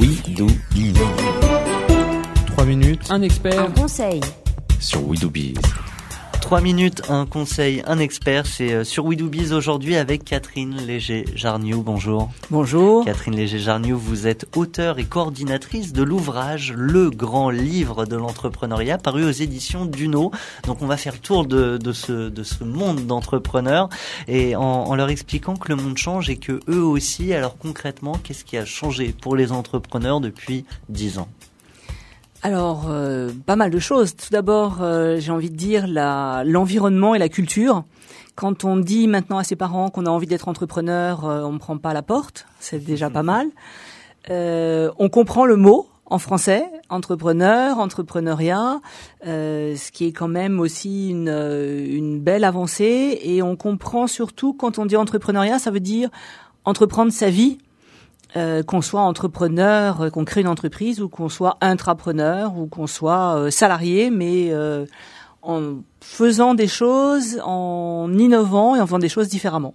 Oui, 3 minutes. Un expert. Un conseil. Sur We Trois minutes, un conseil, un expert, c'est euh, sur We Do aujourd'hui avec Catherine Léger-Jarniou. Bonjour. Bonjour. Catherine Léger-Jarniou, vous êtes auteur et coordinatrice de l'ouvrage Le Grand Livre de l'entrepreneuriat paru aux éditions Duno. Donc on va faire le tour de, ce, monde d'entrepreneurs et en, leur expliquant que le monde change et que eux aussi, alors concrètement, qu'est-ce qui a changé pour les entrepreneurs depuis dix ans alors, euh, pas mal de choses. Tout d'abord, euh, j'ai envie de dire l'environnement et la culture. Quand on dit maintenant à ses parents qu'on a envie d'être entrepreneur, euh, on ne prend pas la porte, c'est déjà pas mal. on comprend le mot en français, entrepreneur, entrepreneuriat, ce qui est quand même aussi une belle avancée. Et on comprend surtout quand on dit entrepreneuriat, ça veut dire entreprendre sa vie euh, qu'on soit entrepreneur, euh, qu'on crée une entreprise ou qu'on soit intrapreneur ou qu'on soit euh, salarié, mais en faisant des choses, en innovant et en faisant des choses différemment.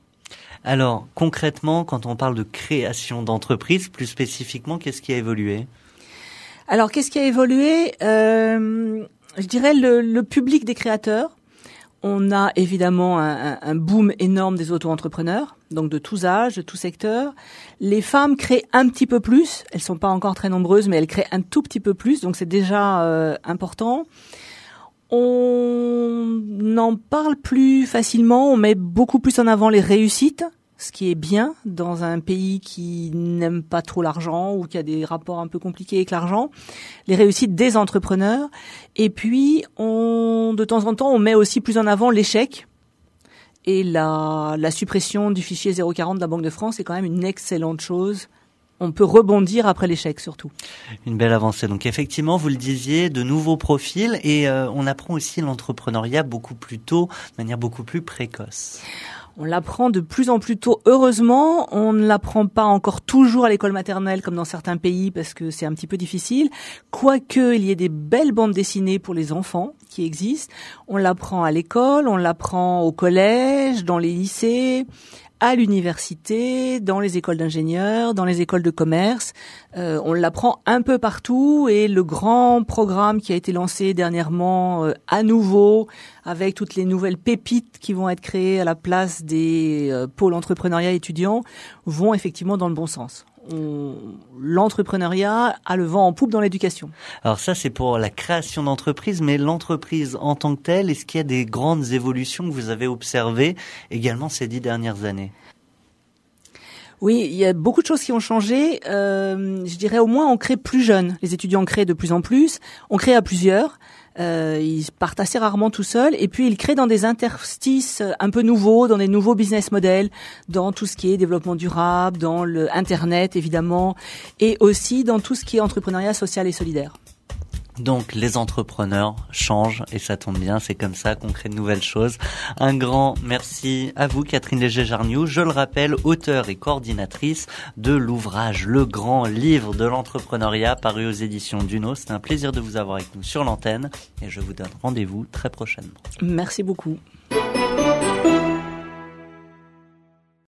Alors concrètement, quand on parle de création d'entreprise, plus spécifiquement, qu'est-ce qui a évolué Alors qu'est-ce qui a évolué Je dirais le, public des créateurs. On a évidemment un, boom énorme des auto-entrepreneurs, donc de tous âges, de tous secteurs. Les femmes créent un petit peu plus, elles sont pas encore très nombreuses, mais elles créent un tout petit peu plus, donc c'est déjà euh, important. On n'en parle plus facilement, on met beaucoup plus en avant les réussites, ce qui est bien dans un pays qui n'aime pas trop l'argent ou qui a des rapports un peu compliqués avec l'argent, les réussites des entrepreneurs. Et puis, on, de temps en temps, on met aussi plus en avant l'échec. Et la, la suppression du fichier 040 de la Banque de France est quand même une excellente chose on peut rebondir après l'échec surtout. Une belle avancée. Donc effectivement, vous le disiez, de nouveaux profils et euh, on apprend aussi l'entrepreneuriat beaucoup plus tôt, de manière beaucoup plus précoce. On l'apprend de plus en plus tôt, heureusement. On ne l'apprend pas encore toujours à l'école maternelle comme dans certains pays parce que c'est un petit peu difficile. Quoique il y ait des belles bandes dessinées pour les enfants qui existent, on l'apprend à l'école, on l'apprend au collège, dans les lycées, à l'université, dans les écoles d'ingénieurs, dans les écoles de commerce. Euh, on l'apprend un peu partout et le grand programme qui a été lancé dernièrement euh, à nouveau avec toutes les nouvelles pépites qui vont être créées à la place des euh, pôles entrepreneuriat étudiants vont effectivement dans le bon sens l'entrepreneuriat a le vent en poupe dans l'éducation. Alors ça, c'est pour la création d'entreprises, mais l'entreprise en tant que telle, est-ce qu'il y a des grandes évolutions que vous avez observées également ces dix dernières années oui, il y a beaucoup de choses qui ont changé. Euh, je dirais au moins on crée plus jeunes. Les étudiants créent de plus en plus. On crée à plusieurs. Euh, ils partent assez rarement tout seuls et puis ils créent dans des interstices euh, un peu nouveaux, dans des nouveaux business models, dans tout ce qui est développement durable, dans le internet évidemment et aussi dans tout ce qui est entrepreneuriat social et solidaire. Donc les entrepreneurs changent et ça tombe bien, c'est comme ça qu'on crée de nouvelles choses. Un grand merci à vous Catherine Léger-Jarniou, je le rappelle, auteur et coordinatrice de l'ouvrage Le Grand Livre de l'entrepreneuriat paru aux éditions Duno. C'est un plaisir de vous avoir avec nous sur l'antenne et je vous donne rendez-vous très prochainement. Merci beaucoup.